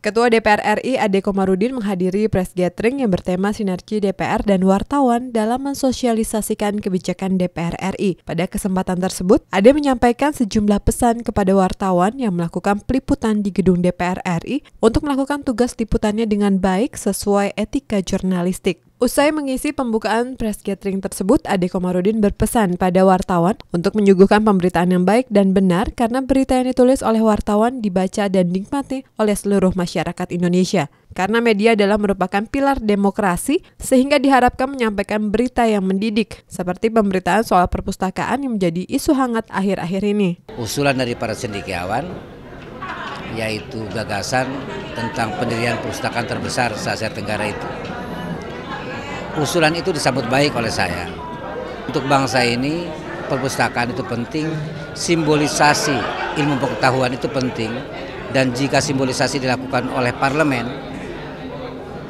Ketua DPR RI Ade Komarudin menghadiri press gathering yang bertema sinergi DPR dan wartawan dalam mensosialisasikan kebijakan DPR RI. Pada kesempatan tersebut, Ade menyampaikan sejumlah pesan kepada wartawan yang melakukan peliputan di gedung DPR RI untuk melakukan tugas liputannya dengan baik sesuai etika jurnalistik. Usai mengisi pembukaan press gathering tersebut, Ade Komarudin berpesan pada wartawan untuk menyuguhkan pemberitaan yang baik dan benar karena berita yang ditulis oleh wartawan dibaca dan dinikmati oleh seluruh masyarakat Indonesia. Karena media adalah merupakan pilar demokrasi, sehingga diharapkan menyampaikan berita yang mendidik, seperti pemberitaan soal perpustakaan yang menjadi isu hangat akhir-akhir ini. Usulan dari para sendikiawan, yaitu gagasan tentang pendirian perpustakaan terbesar se-Asia Tenggara itu usulan itu disambut baik oleh saya. Untuk bangsa ini, perpustakaan itu penting, simbolisasi ilmu pengetahuan itu penting, dan jika simbolisasi dilakukan oleh parlemen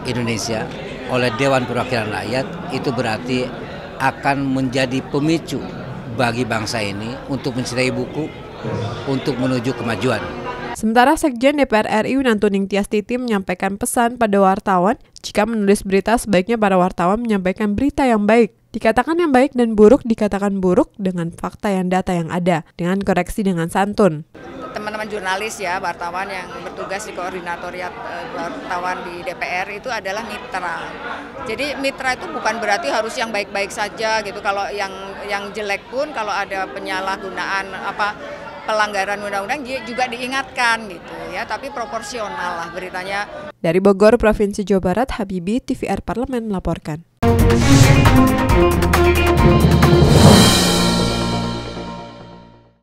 Indonesia, oleh Dewan Perwakilan Rakyat, itu berarti akan menjadi pemicu bagi bangsa ini untuk mencintai buku, untuk menuju kemajuan. Sementara Sekjen DPR RI Winanto Ningtyas Titi menyampaikan pesan pada wartawan, jika menulis berita sebaiknya para wartawan menyampaikan berita yang baik. Dikatakan yang baik dan buruk dikatakan buruk dengan fakta yang data yang ada, dengan koreksi dengan santun. Teman-teman jurnalis ya, wartawan yang bertugas di koordinatoriat eh, wartawan di DPR itu adalah mitra. Jadi mitra itu bukan berarti harus yang baik-baik saja gitu. Kalau yang yang jelek pun kalau ada penyalahgunaan apa pelanggaran undang-undang juga diingatkan gitu ya, tapi proporsional lah beritanya. Dari Bogor, Provinsi Jawa Barat, Habibi, TVR Parlemen melaporkan.